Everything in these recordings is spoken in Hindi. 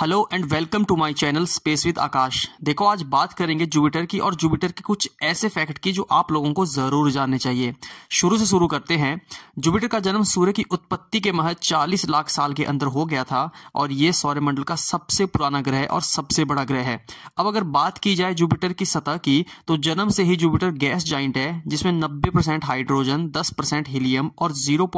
hello and welcome to my channel space with Akash देखो आज बात करेंगे जुपिटर की और जुपिटर के कुछ ऐसे फैक्ट की जो आप लोगों को जरूर जानने चाहिए शुरू से शुरू करते हैं जुपिटर का जन्म सूर्य की उत्पत्ति के महज 40 लाख साल के अंदर हो गया था और ये सौर्यमंडल का सबसे पुराना ग्रह और सबसे बड़ा ग्रह है अब अगर बात की जाए जुपिटर की सतह की तो जन्म से ही जुपिटर गैस जाइंट है जिसमें नब्बे हाइड्रोजन दस हीलियम और जीरो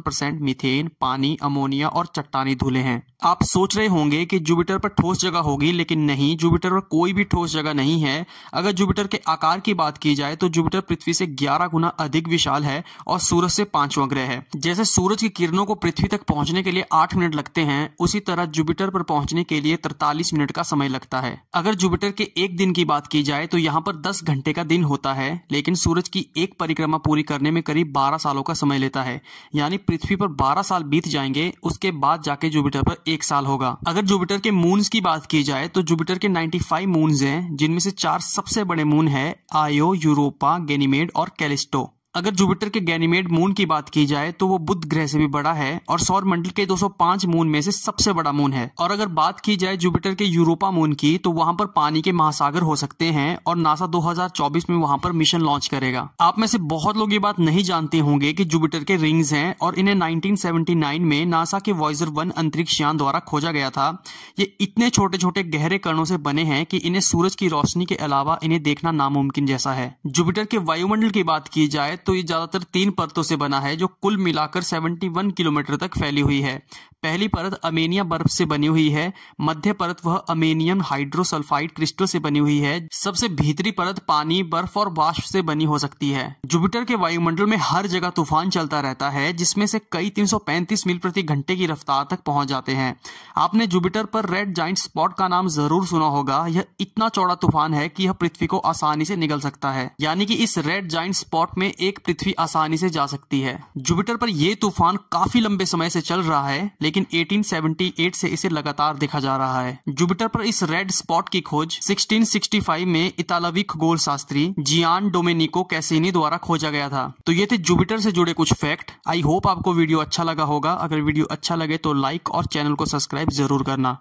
मीथेन पानी अमोनिया और चट्टानी धूले हैं आप सोच रहे होंगे देखेंगे कि जुपिटर पर ठोस जगह होगी लेकिन नहीं जुपिटर पर कोई भी ठोस जगह नहीं है अगर जुपिटर के आकार की बात की जाए तो जुपिटर पृथ्वी से 11 गुना अधिक विशाल है और सूरज से पांचवा ग्रह है जैसे सूरज की किरणों को पृथ्वी तक पहुंचने के लिए आठ मिनट लगते हैं उसी तरह जुपिटर पर पहुंचने के लिए तरतालीस मिनट का समय लगता है अगर जुपिटर के एक दिन की बात की जाए तो यहाँ पर दस घंटे का दिन होता है लेकिन सूरज की एक परिक्रमा पूरी करने में करीब बारह सालों का समय लेता है यानी पृथ्वी पर बारह साल बीत जाएंगे उसके बाद जाके जुपिटर पर एक साल होगा अगर जुपिटर के मून्स की बात की जाए तो जुपिटर के 95 मून्स हैं जिनमें से चार सबसे बड़े मून है आयो यूरोपा गेनीमेड और कैलिस्टो अगर जुपिटर के गैनीमेड मून की बात की जाए तो वो बुद्ध ग्रह से भी बड़ा है और सौर मंडल के 205 मून में से सबसे बड़ा मून है और अगर बात की जाए जुपिटर के यूरोपा मून की तो वहां पर पानी के महासागर हो सकते हैं और नासा 2024 में वहां पर मिशन लॉन्च करेगा आप में से बहुत लोग ये बात नहीं जानते होंगे की जुपिटर के रिंग्स हैं और इन्हें नाइनटीन में नासा के वॉइजर वन अंतरिक्ष यान द्वारा खोजा गया था ये इतने छोटे छोटे गहरे कणों से बने हैं की इन्हें सूरज की रोशनी के अलावा इन्हें देखना नामुमकिन जैसा है जुपिटर के वायुमंडल की बात की जाए तो ये ज्यादातर तीन परतों से बना है जो कुल मिलाकर 71 किलोमीटर तक फैली हुई है पहली परत अमेनिया बर्फ से बनी हुई है मध्य परत वह अमेनियम हाइड्रोसल्फाइड क्रिस्टल से बनी हुई है सबसे भीतरी परत पानी बर्फ और वाष्प से बनी हो सकती है जुपिटर के वायुमंडल में हर जगह तूफान चलता रहता है जिसमें से कई 335 मील प्रति घंटे की रफ्तार तक पहुंच जाते हैं आपने जुपिटर पर रेड जाइंट स्पॉट का नाम जरूर सुना होगा यह इतना चौड़ा तूफान है की यह पृथ्वी को आसानी से निकल सकता है यानी की इस रेड जाइंट स्पॉट में एक पृथ्वी आसानी से जा सकती है जुपिटर पर यह तूफान काफी लंबे समय से चल रहा है लेकिन 1878 से इसे लगातार देखा जा रहा है जुपिटर पर इस रेड स्पॉट की खोज 1665 में इतालवी खगोल शास्त्री जियान डोमेनिको कैसेनी द्वारा खोजा गया था तो ये थे जुपिटर से जुड़े कुछ फैक्ट आई होप आपको वीडियो अच्छा लगा होगा अगर वीडियो अच्छा लगे तो लाइक और चैनल को सब्सक्राइब जरूर करना